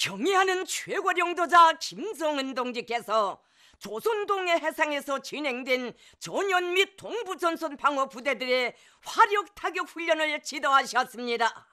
경의하는 최고령도자 김성은 동지께서 조선동해 해상에서 진행된 전현 및 동부전선 방어 부대들의 화력 타격 훈련을 지도하셨습니다.